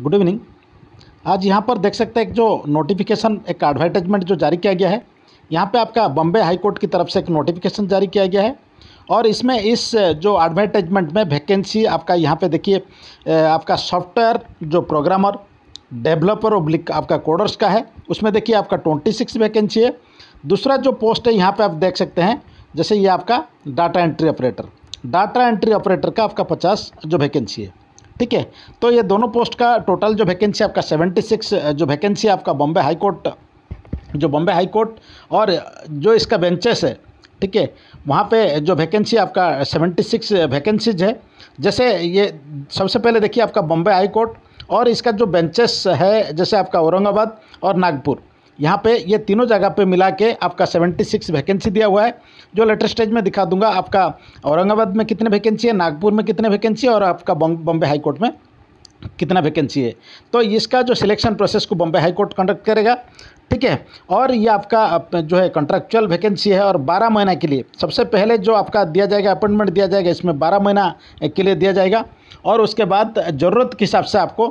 good evening आज यहाँ पर देख सकते हैं एक जो नोटिफिकेशन एक एडवर्टाइजमेंट जो जारी किया गया है यहाँ पे आपका बम्बे हाईकोर्ट की तरफ से एक नोटिफिकेशन जारी किया गया है और इसमें इस जो एडवर्टाइजमेंट में वैकेंसी आपका यहाँ पे देखिए आपका सॉफ्टवेयर जो प्रोग्रामर डेवलपर ओब्लिक आपका कोडर्स का है उसमें देखिए आपका ट्वेंटी सिक्स वैकेंसी है दूसरा जो पोस्ट है यहाँ पर आप देख सकते हैं जैसे ये आपका data entry operator data entry operator का आपका पचास जो वैकेंसी है ठीक है तो ये दोनों पोस्ट का टोटल जो वैकेंसी आपका 76 जो वैकेंसी आपका बॉम्बे हाई कोर्ट जो बॉम्बे हाई कोर्ट और जो इसका बेंचेस है ठीक है वहाँ पे जो वैकेंसी आपका 76 वैकेंसीज है जैसे ये सबसे पहले देखिए आपका बॉम्बे हाई कोर्ट और इसका जो बेंचेस है जैसे आपका औरंगाबाद और नागपुर यहाँ पे ये तीनों जगह पे मिला के आपका 76 वैकेंसी दिया हुआ है जो लेटर स्टेज में दिखा दूंगा आपका औरंगाबाद में कितने वैकेंसी है नागपुर में कितने वैकेंसी है और आपका बॉम्बे हाईकोर्ट में कितना वैकेंसी है तो इसका जो सिलेक्शन प्रोसेस को बॉम्बे हाईकोर्ट कंडक्ट करेगा ठीक है और ये आपका जो है कंट्रेक्चुअल वैकेंसी है और 12 महीना के लिए सबसे पहले जो आपका दिया जाएगा अपॉइंटमेंट दिया जाएगा इसमें 12 महीना के लिए दिया जाएगा और उसके बाद ज़रूरत के हिसाब से आपको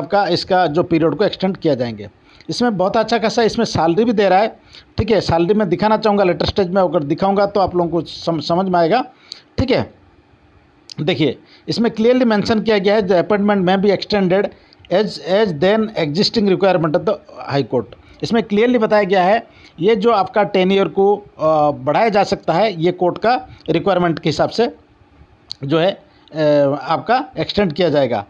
आपका इसका जो पीरियड को एक्सटेंड किया जाएंगे इसमें बहुत अच्छा खासा इसमें सैलरी भी दे रहा है ठीक है सैलरी मैं दिखाना चाहूँगा लेटर स्टेज में अगर दिखाऊँगा तो आप लोगों को समझ में आएगा ठीक है देखिए इसमें क्लियरली मैंशन किया गया है अपॉइंटमेंट में भी extended age age then existing requirement of the high court इसमें क्लियरली बताया गया है ये जो आपका टेन ईयर को बढ़ाया जा सकता है ये कोर्ट का रिक्वायरमेंट के हिसाब से जो है आपका एक्सटेंड किया जाएगा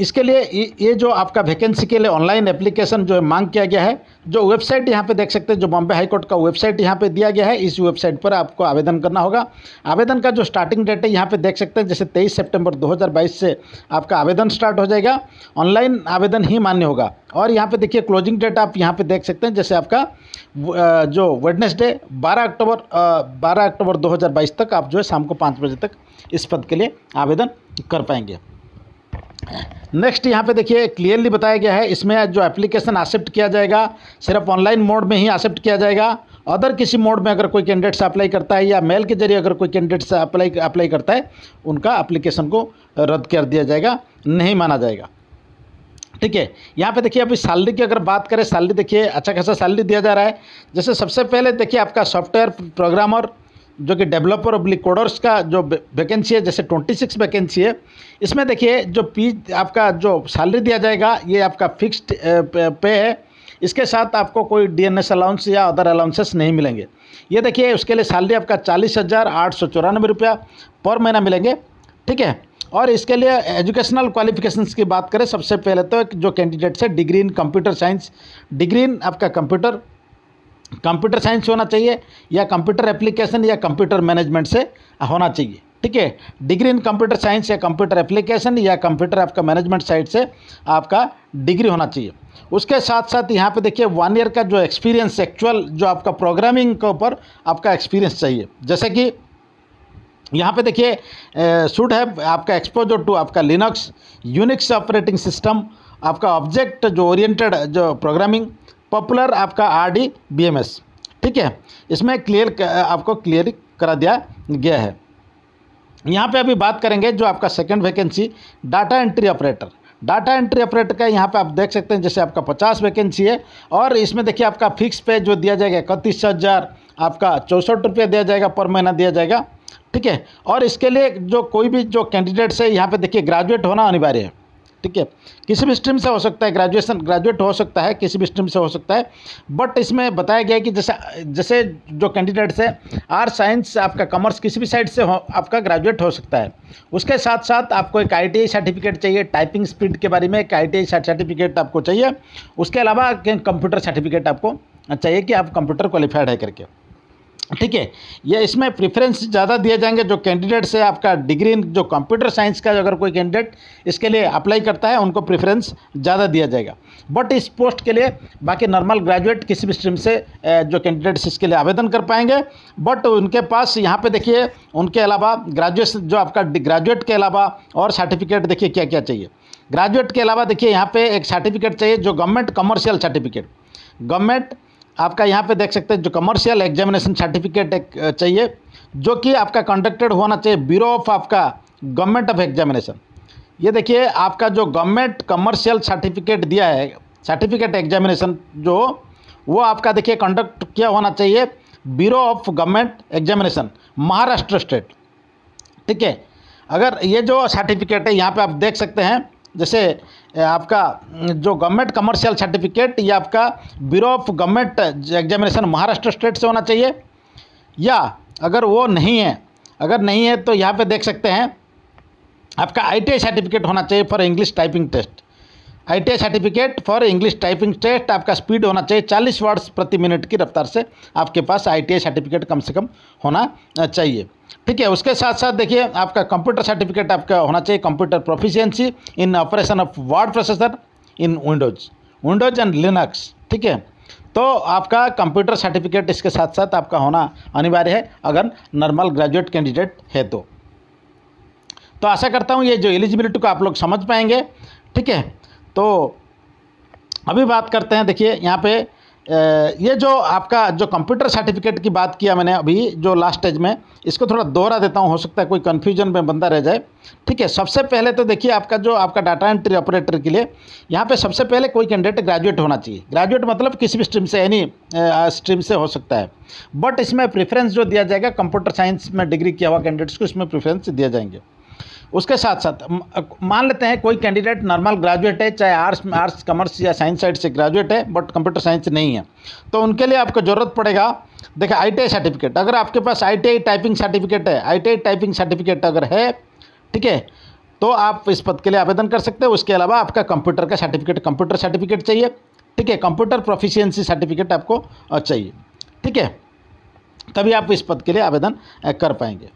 इसके लिए ये जो आपका वैकेंसी के लिए ऑनलाइन एप्लीकेशन जो है मांग किया गया है जो वेबसाइट यहाँ पे देख सकते हैं जो बॉम्बे हाईकोर्ट का वेबसाइट यहाँ पे दिया गया है इस वेबसाइट पर आपको आवेदन करना होगा आवेदन का जो स्टार्टिंग डेट है यहाँ पे देख सकते हैं जैसे 23 सितंबर 2022 से आपका आवेदन स्टार्ट हो जाएगा ऑनलाइन आवेदन ही मान्य होगा और यहाँ पर देखिए क्लोजिंग डेट आप यहाँ पर देख सकते हैं जैसे आपका जो वेडनेसडे बारह अक्टूबर बारह अक्टूबर दो तक आप जो है शाम को पाँच बजे तक इस पद के लिए आवेदन कर पाएंगे नेक्स्ट यहाँ पे देखिए क्लियरली बताया गया है इसमें जो एप्लीकेशन एक्सेप्ट किया जाएगा सिर्फ ऑनलाइन मोड में ही एक्सेप्ट किया जाएगा अदर किसी मोड में अगर कोई कैंडिडेट्स अप्लाई करता है या मेल के जरिए अगर कोई कैंडिडेट्स अप्लाई अप्लाई करता है उनका एप्लीकेशन को रद्द कर दिया जाएगा नहीं माना जाएगा ठीक है यहाँ पे देखिए अभी सैलरी की अगर बात करें सैलरी देखिए अच्छा खासा सैलरी दिया जा रहा है जैसे सबसे पहले देखिए आपका सॉफ्टवेयर प्रोग्रामर जो कि डेवलपर ऑब्लिक कोडर्स का जो वैकेंसी है जैसे 26 वैकेंसी है इसमें देखिए जो पी आपका जो सैलरी दिया जाएगा ये आपका फिक्स्ड पे है इसके साथ आपको कोई डी एन एस अलाउंस या अदर अलाउंसेस नहीं मिलेंगे ये देखिए उसके लिए सैलरी आपका चालीस हज़ार आठ सौ चौरानबे रुपया पर महीना मिलेंगे ठीक है और इसके लिए एजुकेशनल क्वालिफिकेशंस की बात करें सबसे पहले तो जो कैंडिडेट्स है degree in computer science degree in आपका कंप्यूटर कंप्यूटर साइंस होना चाहिए या कंप्यूटर एप्लीकेशन या कंप्यूटर मैनेजमेंट से होना चाहिए ठीक है डिग्री इन कंप्यूटर साइंस या कंप्यूटर एप्लीकेशन या कंप्यूटर आपका मैनेजमेंट साइड से आपका डिग्री होना चाहिए उसके साथ साथ यहाँ पे देखिए वन ईयर का जो एक्सपीरियंस एक्चुअल जो आपका प्रोग्रामिंग के ऊपर आपका एक्सपीरियंस चाहिए जैसे कि यहाँ पे देखिए शुड हैव आपका एक्सपोजर टू आपका लिनक्स यूनिक्स ऑपरेटिंग सिस्टम आपका ऑब्जेक्ट जो ओरिएंटेड जो प्रोग्रामिंग पॉपुलर आपका R D B M S ठीक है इसमें क्लियर आपको क्लियर करा दिया गया है यहाँ पे अभी बात करेंगे जो आपका second vacancy data entry operator data entry operator का यहाँ पे आप देख सकते हैं जैसे आपका पचास वैकेंसी है और इसमें देखिए आपका फिक्स पे जो दिया जाएगा इकतीस हज़ार आपका चौंसठ रुपया दिया जाएगा पर महीना दिया जाएगा ठीक है और इसके लिए जो कोई भी जो कैंडिडेट्स है यहाँ पे देखिए ग्रेजुएट होना अनिवार्य है ठीक है किसी भी स्ट्रीम से हो सकता है ग्रेजुएशन ग्रेजुएट हो सकता है किसी भी स्ट्रीम से हो सकता है बट इसमें बताया गया है कि जैसे जैसे जो कैंडिडेट्स है आर साइंस आपका कॉमर्स किसी भी साइड से हो आपका ग्रेजुएट हो सकता है उसके साथ साथ आपको एक आई सर्टिफिकेट चाहिए टाइपिंग स्पीड के बारे में एक आई सर्टिफिकेट आपको चाहिए उसके अलावा कंप्यूटर सर्टिफिकेट आपको चाहिए कि आप कंप्यूटर क्वालिफाइड है करके ठीक है ये इसमें प्रेफरेंस ज़्यादा दिए जाएंगे जो कैंडिडेट से आपका डिग्री जो कंप्यूटर साइंस का अगर कोई कैंडिडेट इसके लिए अप्लाई करता है उनको प्रेफरेंस ज़्यादा दिया जाएगा बट इस पोस्ट के लिए बाकी नॉर्मल ग्रेजुएट किसी भी स्ट्रीम से जो कैंडिडेट्स इसके लिए आवेदन कर पाएंगे बट उनके पास यहाँ पर देखिए उनके अलावा ग्रेजुएशन जो आपका ग्रेजुएट के अलावा और सर्टिफिकेट देखिए क्या क्या चाहिए ग्रेजुएट के अलावा देखिए यहाँ पर एक सर्टिफिकेट चाहिए जो गवर्नमेंट कमर्शियल सर्टिफिकेट गवर्नमेंट आपका यहाँ पे देख सकते हैं जो कमर्शियल एग्जामिनेशन सर्टिफिकेट एक चाहिए जो कि आपका कंडक्टेड होना चाहिए ब्यूरो ऑफ आपका गवर्नमेंट ऑफ एग्जामिनेशन ये देखिए आपका जो गवर्नमेंट कमर्शियल सर्टिफिकेट दिया है सर्टिफिकेट एग्जामिनेशन जो वो आपका देखिए कंडक्ट किया होना चाहिए bureau of government examination Maharashtra state ठीक है अगर ये जो सर्टिफिकेट है यहाँ पे आप देख सकते हैं जैसे आपका जो गवर्नमेंट कमर्शियल सर्टिफिकेट या आपका bureau of government examination Maharashtra state से होना चाहिए या अगर वो नहीं है अगर नहीं है तो यहाँ पे देख सकते हैं आपका आई सर्टिफिकेट होना चाहिए for English typing test I certificate for English typing test आपका स्पीड होना चाहिए चालीस वर्ड्स प्रति मिनट की रफ्तार से आपके पास आई सर्टिफिकेट कम से कम होना चाहिए ठीक है उसके साथ साथ देखिए आपका कंप्यूटर सर्टिफिकेट आपका होना चाहिए computer proficiency in operation of word processor in Windows Windows and Linux ठीक है तो आपका कंप्यूटर सर्टिफिकेट इसके साथ साथ आपका होना अनिवार्य है अगर नॉर्मल ग्रेजुएट कैंडिडेट है तो तो आशा करता हूँ ये जो एलिजिबिलिटी को आप लोग समझ पाएंगे ठीक है तो अभी बात करते हैं देखिए यहाँ पे ये जो आपका जो कंप्यूटर सर्टिफिकेट की बात किया मैंने अभी जो लास्ट स्टेज में इसको थोड़ा दोहरा देता हूँ हो सकता है कोई कन्फ्यूजन में बंदा रह जाए ठीक है सबसे पहले तो देखिए आपका जो आपका डाटा एंट्री ऑपरेटर के लिए यहाँ पे सबसे पहले कोई कैंडिडेट ग्रेजुएट होना चाहिए ग्रेजुएट मतलब किसी भी स्ट्रीम से एनी स्ट्रीम से हो सकता है बट इसमें प्रेफरेंस जो दिया जाएगा कंप्यूटर साइंस में डिग्री किया हुआ कैंडिडेट्स को इसमें प्रेफरेंस दिया जाएंगे उसके साथ साथ मान लेते हैं कोई कैंडिडेट नॉर्मल ग्रेजुएट है चाहे आर्ट्स आर्ट्स कॉमर्स या साइंस साइड से ग्रेजुएट है बट कंप्यूटर साइंस नहीं है तो उनके लिए आपको ज़रूरत पड़ेगा देखिए आई सर्टिफिकेट अगर आपके पास आई टाइपिंग सर्टिफिकेट है आई टाइपिंग सर्टिफिकेट अगर है ठीक है तो आप इस पद के लिए आवेदन कर सकते हैं उसके अलावा आपका कंप्यूटर का सर्टिफिकेट कंप्यूटर सर्टिफिकेट चाहिए ठीक है कंप्यूटर प्रोफिशियंसी सर्टिफिकेट आपको चाहिए ठीक है तभी आप इस पद के लिए आवेदन कर पाएंगे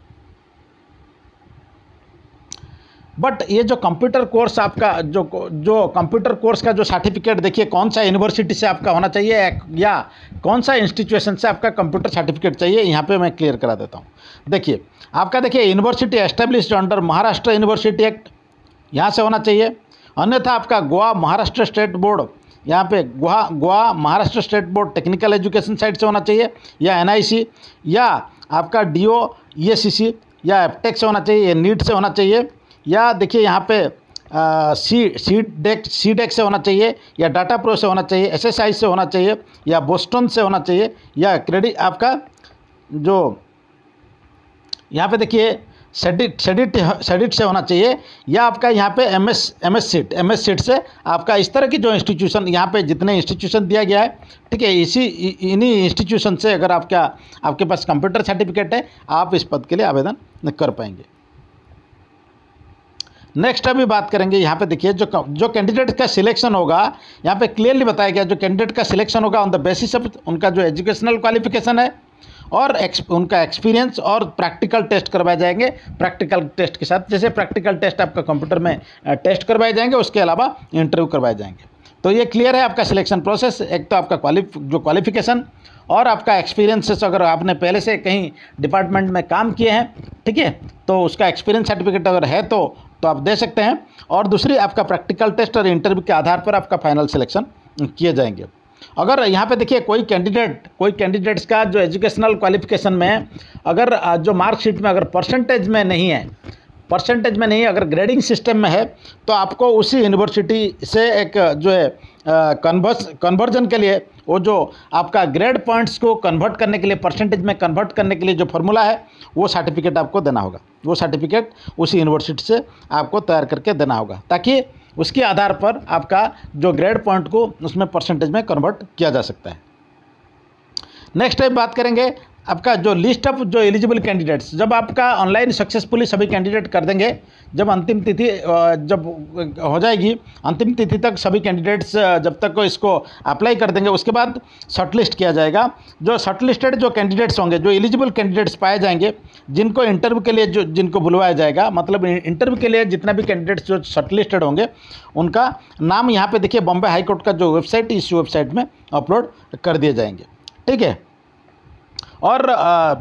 बट ये जो कंप्यूटर कोर्स आपका जो जो कंप्यूटर कोर्स का जो सर्टिफिकेट देखिए कौन सा यूनिवर्सिटी से आपका होना चाहिए या कौन सा इंस्टीट्यूशन से आपका कंप्यूटर सर्टिफिकेट चाहिए यहाँ पे मैं क्लियर करा देता हूँ देखिए आपका देखिए university establish under Maharashtra university act यहाँ से होना चाहिए अन्यथा आपका गोवा महाराष्ट्र स्टेट बोर्ड यहाँ पे Goa Goa Maharashtra state board technical education side से होना चाहिए या एन या आपका डी ओ e या एफटेक e से होना चाहिए या नीट से होना चाहिए या देखिए यहाँ पे सी सी डेक सी डेक से होना चाहिए या डाटा प्रो से होना चाहिए एसएसआई से होना चाहिए या बोस्टन से होना चाहिए या क्रेडिट आपका जो यहाँ पे देखिए सेडिट सेडिट सेडिट से होना चाहिए या आपका यहाँ पे M S M S seat M S seat से आपका इस तरह की जो इंस्टीट्यूशन यहाँ पे जितने इंस्टीट्यूशन दिया गया है ठीक है इसी इन्हीं इंस्टीट्यूशन से अगर आपका आपके पास कंप्यूटर सर्टिफिकेट है आप इस पद के लिए आवेदन कर पाएंगे नेक्स्ट अभी बात करेंगे यहाँ पे देखिए जो जो कैंडिडेट का सिलेक्शन होगा यहाँ पे क्लियरली बताया गया जो कैंडिडेट का सिलेक्शन होगा ऑन द बेसिस ऑफ उनका जो एजुकेशनल क्वालिफिकेशन है और एक्स, उनका एक्सपीरियंस और प्रैक्टिकल टेस्ट करवाए जाएंगे प्रैक्टिकल टेस्ट के साथ जैसे प्रैक्टिकल टेस्ट आपका कंप्यूटर में टेस्ट करवाए जाएंगे उसके अलावा इंटरव्यू करवाए जाएंगे तो ये क्लियर है आपका सिलेक्शन प्रोसेस एक तो आपका क्वालिफ जो क्वालिफिकेशन और आपका एक्सपीरियंसेस अगर आपने पहले से कहीं डिपार्टमेंट में काम किए हैं ठीक है तो उसका एक्सपीरियंस सर्टिफिकेट अगर है तो तो आप दे सकते हैं और दूसरी आपका प्रैक्टिकल टेस्ट और इंटरव्यू के आधार पर आपका फाइनल सिलेक्शन किए जाएंगे अगर यहाँ पे देखिए कोई कैंडिडेट कोई कैंडिडेट्स का जो एजुकेशनल क्वालिफिकेशन में अगर जो मार्कशीट में अगर परसेंटेज में नहीं है परसेंटेज में नहीं अगर ग्रेडिंग सिस्टम में है तो आपको उसी यूनिवर्सिटी से एक जो है कन्वर्स कन्वर्जन के लिए वो जो आपका ग्रेड पॉइंट्स को कन्वर्ट करने के लिए परसेंटेज में कन्वर्ट करने के लिए जो फॉर्मूला है वो सर्टिफिकेट आपको देना होगा वो सर्टिफिकेट उसी यूनिवर्सिटी से आपको तैयार करके देना होगा ताकि उसके आधार पर आपका जो ग्रेड पॉइंट को उसमें परसेंटेज में कन्वर्ट किया जा सकता है नेक्स्ट टाइम बात करेंगे आपका जो लिस्ट ऑफ जो एलिजिबल कैंडिडेट्स जब आपका ऑनलाइन सक्सेसफुली सभी कैंडिडेट कर देंगे जब अंतिम तिथि जब हो जाएगी अंतिम तिथि तक सभी कैंडिडेट्स जब तक को इसको अप्लाई कर देंगे उसके बाद शॉर्टलिस्ट किया जाएगा जो शॉर्टलिस्टेड जो कैंडिडेट्स होंगे जो एलिजिबल कैंडिडेट्स पाए जाएंगे जिनको इंटरव्यू के लिए जो जिनको बुलवाया जाएगा मतलब इंटरव्यू के लिए जितना भी कैंडिडेट्स जो शॉर्टलिस्टेड होंगे उनका नाम यहाँ पर देखिए बॉम्बे हाईकोर्ट का जो वेबसाइट इस वेबसाइट में अपलोड कर दिए जाएंगे ठीक है और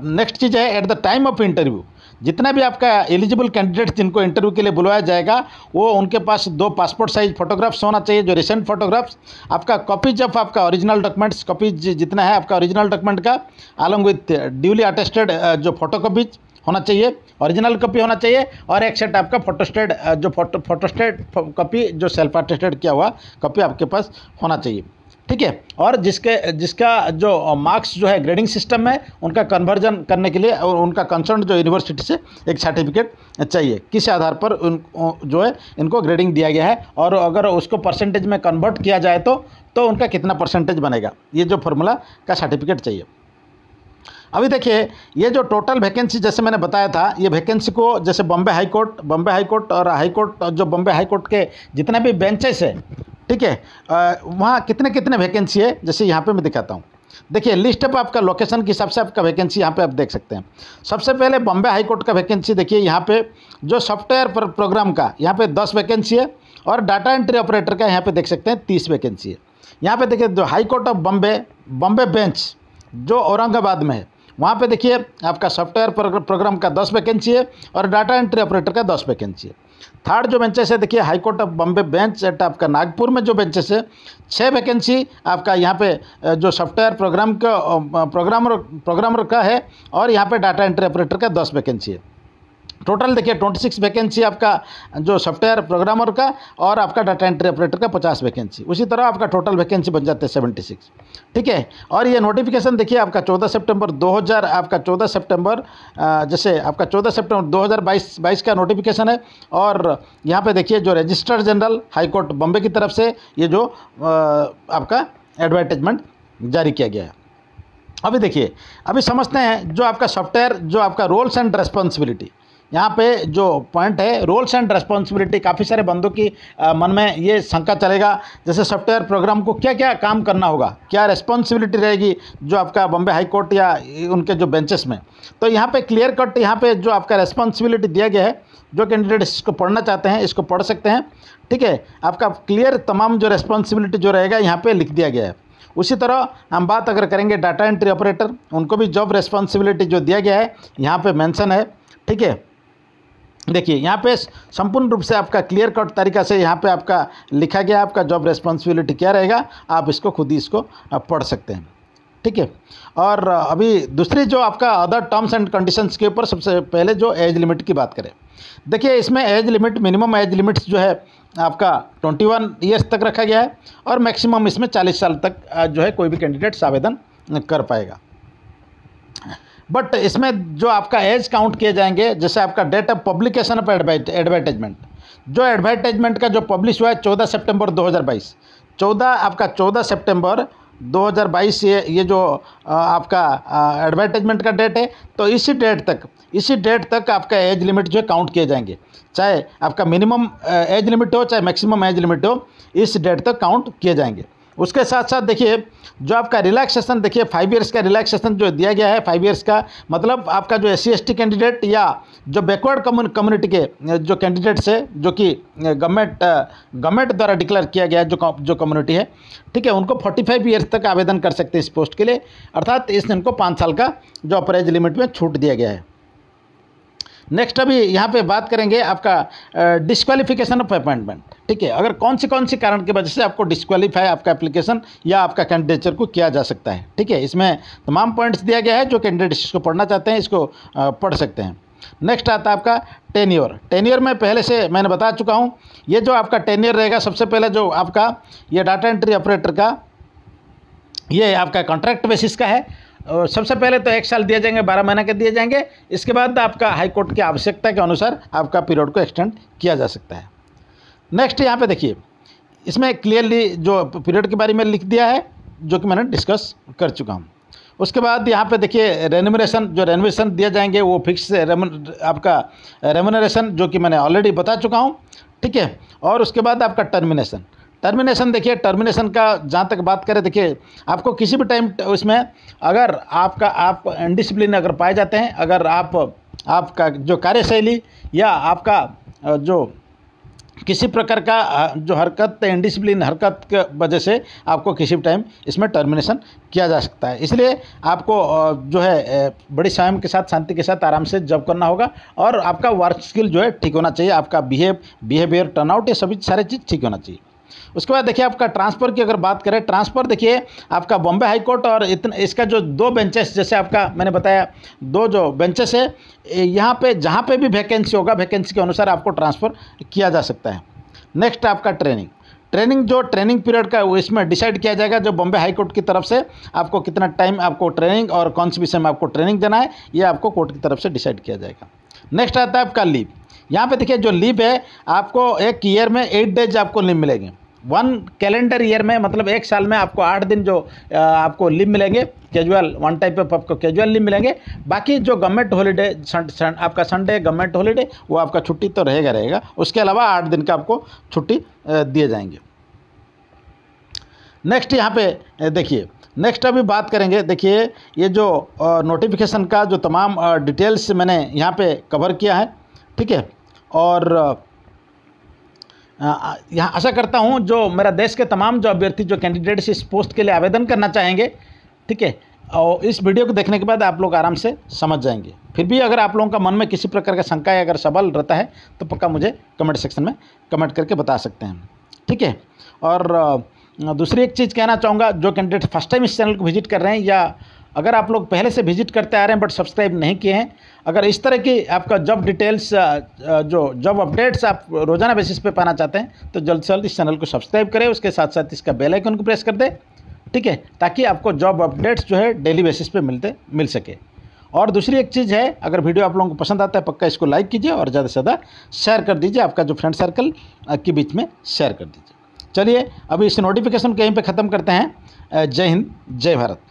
नेक्स्ट चीज़ है at the time of interview जितना भी आपका एलिजिबल कैंडिडेट जिनको इंटरव्यू के लिए बुलवाया जाएगा वो उनके पास दो पासपोर्ट साइज फोटोग्राफ्स होना चाहिए जो रिसेंट फोटोग्राफ्स आपका कॉपीज ऑफ आपका ओरिजिनल डॉक्यूमेंट्स कॉपीज जितना है आपका ओरिजिनल डॉक्यूमेंट का अलॉन्ग विथ ड्यूली अटेस्टेड जो फोटो कॉपीज होना चाहिए ओरिजिनल कॉपी होना चाहिए और एक सेट आपका फोटोस्टेड जो फोटो फोटोस्टेड कॉपी जो सेल्फ अटेस्टेड किया हुआ कॉपी आपके पास होना चाहिए ठीक है और जिसके जिसका जो मार्क्स जो है ग्रेडिंग सिस्टम है उनका कन्वर्जन करने के लिए और उनका कंसर्न जो यूनिवर्सिटी से एक सर्टिफिकेट चाहिए किस आधार पर उन जो है इनको ग्रेडिंग दिया गया है और अगर उसको परसेंटेज में कन्वर्ट किया जाए तो तो उनका कितना परसेंटेज बनेगा ये जो फॉर्मूला का सर्टिफिकेट चाहिए अभी देखिए ये जो टोटल वैकेंसी जैसे मैंने बताया था ये वैकेंसी को जैसे बॉम्बे हाईकोर्ट बॉम्बे हाईकोर्ट और हाईकोर्ट जो बॉम्बे हाईकोर्ट के जितने भी बेंचेस हैं ठीक है वहाँ कितने कितने वैकेंसी है जैसे यहाँ पे मैं दिखाता हूँ देखिए लिस्ट पर आपका लोकेशन के हिसाब से आपका वैकेंसी यहाँ पे आप देख सकते हैं सबसे पहले बॉम्बे हाई कोर्ट का वैकेंसी देखिए यहाँ पे जो सॉफ्टवेयर पर प्रोग्राम का यहाँ पे दस वैकेंसी है और डाटा एंट्री ऑपरेटर का यहाँ पे देख सकते हैं तीस वैकेंसी है यहाँ पे देखिए जो high court of Bombay Bombay bench जो औरंगाबाद में है वहाँ पे देखिए आपका सॉफ्टवेयर प्रोग्राम का दस वैकेंसी है और डाटा एंट्री ऑपरेटर का दस वैकेंसी है थर्ड जो बेंचेस है देखिए high court of Bombay bench at आपका नागपुर में जो बेंचेस है छः वैकेंसी आपका यहाँ पे जो सॉफ्टवेयर प्रोग्राम का प्रोग्रामर प्रोग्रामर का है और यहाँ पे डाटा एंट्री ऑपरेटर का दस वैकेंसी है टोटल देखिए 26 वैकेंसी आपका जो सॉफ्टवेयर प्रोग्रामर का और आपका डाटा एंट्री ऑपरेटर का 50 वैकेंसी उसी तरह आपका टोटल वैकेंसी बन जाते हैं 76 ठीक है और ये नोटिफिकेशन देखिए आपका 14 सितंबर 2000 आपका 14 सितंबर जैसे आपका 14 सितंबर 2022 बाईस का नोटिफिकेशन है और यहाँ पर देखिए जो रजिस्टर जनरल हाईकोर्ट बॉम्बे की तरफ से ये जो आपका एडवर्टाइजमेंट जारी किया गया है अभी देखिए अभी समझते हैं जो आपका सॉफ्टवेयर जो आपका रोल्स एंड रेस्पॉन्सिबिलिटी यहाँ पे जो पॉइंट है रोल्स एंड रेस्पॉन्सिबिलिटी काफ़ी सारे बंदों की आ, मन में ये शंका चलेगा जैसे सॉफ्टवेयर प्रोग्राम को क्या क्या काम करना होगा क्या रेस्पॉन्सिबिलिटी रहेगी जो आपका बॉम्बे हाई कोर्ट या उनके जो बेंचेस में तो यहाँ पे क्लियर कट यहाँ पे जो आपका रेस्पॉन्सिबिलिटी दिया गया है जो कैंडिडेट इसको पढ़ना चाहते हैं इसको पढ़ सकते हैं ठीक है आपका क्लियर तमाम जो रेस्पॉन्सिबिलिटी जो रहेगा यहाँ पर लिख दिया गया है उसी तरह हम बात अगर करेंगे डाटा एंट्री ऑपरेटर उनको भी जॉब रेस्पॉन्सिबिलिटी जो दिया गया है यहाँ पर मैंसन है ठीक है देखिए यहाँ पे संपूर्ण रूप से आपका क्लियर कट तरीका से यहाँ पे आपका लिखा गया आपका जॉब रेस्पॉन्सिबिलिटी क्या रहेगा आप इसको खुद ही इसको पढ़ सकते हैं ठीक है और अभी दूसरी जो आपका अदर टर्म्स एंड कंडीशंस के ऊपर सबसे पहले जो एज लिमिट की बात करें देखिए इसमें age limit minimum age limits जो है आपका 21 वन ईयर्स तक रखा गया है और मैक्सिमम इसमें 40 साल तक जो है कोई भी कैंडिडेट्स आवेदन कर पाएगा बट इसमें जो आपका एज काउंट किए जाएंगे जैसे आपका date of publication of advertisement जो एडवर्टाइजमेंट का जो पब्लिश हुआ है चौदह सेप्टेम्बर दो चौदह आपका चौदह सेप्टेम्बर 2022 ये ये जो आपका एडवर्टाइजमेंट का डेट है तो इसी डेट तक इसी डेट तक आपका एज लिमिट जो है काउंट किए जाएंगे चाहे आपका मिनिमम एज लिमिट हो चाहे मैक्सिमम एज लिमिट हो इस डेट तक काउंट किए जाएंगे उसके साथ साथ देखिए जो आपका रिलैक्सेशन देखिए फाइव ईयर्स का रिलैक्सेशन जो दिया गया है फाइव ईयर्स का मतलब आपका जो एस सी कैंडिडेट या जो बैकवर्ड कम्युनिटी के जो कैंडिडेट्स है जो कि गवर्नमेंट गवर्नमेंट द्वारा डिक्लेयर किया गया जो जो कम्युनिटी है ठीक है उनको फोर्टी फाइव ईयर्स तक आवेदन कर सकते हैं इस पोस्ट के लिए अर्थात इसने उनको पाँच साल का जो अपराइज लिमिट में छूट दिया गया है नेक्स्ट अभी यहाँ पे बात करेंगे आपका डिस्क्वालिफिकेशन ऑफ अपॉइंटमेंट ठीक है अगर कौन सी कौन सी कारण की वजह से आपको डिस्क्वालीफाई आपका एप्लीकेशन या आपका कैंडिडेचर को किया जा सकता है ठीक है इसमें तमाम पॉइंट्स दिया गया है जो कैंडिडेट इसको पढ़ना चाहते हैं इसको पढ़ सकते हैं नेक्स्ट आता है आपका टेन्योर टेन्योर में पहले से मैंने बता चुका हूँ ये जो आपका टेन्योर रहेगा सबसे पहले जो आपका ये डाटा एंट्री ऑपरेटर का ये आपका कॉन्ट्रैक्ट बेसिस का है सबसे पहले तो एक साल दिए जाएंगे बारह महीने के दिए जाएंगे इसके बाद आपका हाई कोर्ट की आवश्यकता के अनुसार आपका पीरियड को एक्सटेंड किया जा सकता है नेक्स्ट यहाँ पे देखिए इसमें क्लियरली जो पीरियड के बारे में लिख दिया है जो कि मैंने डिस्कस कर चुका हूँ उसके बाद यहाँ पे देखिए रेनोमेशन जो रेनोवेशन दिए जाएंगे वो फिक्स आपका रेमुनरेशन जो कि मैंने ऑलरेडी बता चुका हूँ ठीक है और उसके बाद आपका टर्मिनेशन टर्मिनेशन देखिए टर्मिनेशन का जहाँ तक बात करें देखिए आपको किसी भी टाइम उसमें अगर आपका आप इनडिसिप्लिन अगर पाए जाते हैं अगर आप आपका जो कार्यशैली या आपका जो किसी प्रकार का जो हरकत इनडिसिप्लिन हरकत के वजह से आपको किसी भी टाइम इसमें टर्मिनेशन किया जा सकता है इसलिए आपको जो है बड़ी स्वयं के साथ शांति के साथ आराम से जॉब करना होगा और आपका वर्क स्किल जो है ठीक होना चाहिए आपका बिहेव बिहेवियर टर्नआउट ये सभी सारी चीज़ ठीक होना चाहिए उसके बाद देखिए आपका ट्रांसफ़र की अगर बात करें ट्रांसफ़र देखिए आपका बॉम्बे हाईकोर्ट और इतना इसका जो दो बेंचेस जैसे आपका मैंने बताया दो जो बेंचेस है यहाँ पे जहाँ पे भी वैकेंसी होगा वैकेंसी के अनुसार आपको ट्रांसफ़र किया जा सकता है नेक्स्ट आपका ट्रेनिंग ट्रेनिंग जो ट्रेनिंग पीरियड का इसमें डिसाइड किया जाएगा जो बॉम्बे हाईकोर्ट की तरफ से आपको कितना टाइम आपको ट्रेनिंग और कौन से विषय में आपको ट्रेनिंग देना है ये आपको कोर्ट की तरफ से डिसाइड किया जाएगा नेक्स्ट आता है आपका लीव यहाँ पे देखिए जो लीव है आपको एक ईयर में एट डेज आपको लीव मिलेगी वन कैलेंडर ईयर में मतलब एक साल में आपको आठ दिन जो आपको लीव मिलेंगे कैजुअल वन टाइप ऑफ आपको कैजुअल लीव मिलेंगे बाकी जो गवर्नमेंट हॉलीडे आपका संडे गवर्नमेंट हॉलीडे वो आपका छुट्टी तो रहेगा रहेगा उसके अलावा आठ दिन का आपको छुट्टी दिए जाएंगे नेक्स्ट यहाँ पे देखिए नेक्स्ट अभी बात करेंगे देखिए ये जो नोटिफिकेशन का जो तमाम डिटेल्स मैंने यहाँ पे कवर किया है ठीक है और यहाँ आशा करता हूँ जो मेरा देश के तमाम जो अभ्यर्थी जो कैंडिडेट्स इस पोस्ट के लिए आवेदन करना चाहेंगे ठीक है और इस वीडियो को देखने के बाद आप लोग आराम से समझ जाएंगे फिर भी अगर आप लोगों का मन में किसी प्रकार का शंका या अगर सवाल रहता है तो पक्का मुझे कमेंट सेक्शन में कमेंट करके बता सकते हैं ठीक है और दूसरी एक चीज़ कहना चाहूँगा जो कैंडिडेट फर्स्ट टाइम इस चैनल को विजिट कर रहे हैं या अगर आप लोग पहले से विजिट करते आ रहे हैं बट सब्सक्राइब नहीं किए हैं अगर इस तरह की आपका जॉब डिटेल्स जो जॉब अपडेट्स आप रोजाना बेसिस पे पाना चाहते हैं तो जल्द से जल्द इस चैनल को सब्सक्राइब करें उसके साथ साथ इसका बेल आइकन को प्रेस कर दें ठीक है ताकि आपको जॉब अपडेट्स जो है डेली बेसिस पे मिलते मिल सके और दूसरी एक चीज़ है अगर वीडियो आप लोगों को पसंद आता है पक्का इसको लाइक कीजिए और ज़्यादा से ज़्यादा शेयर कर दीजिए आपका जो फ्रेंड सर्कल के बीच में शेयर कर दीजिए चलिए अभी इस नोटिफिकेशन कहीं पर ख़त्म करते हैं जय हिंद जय भारत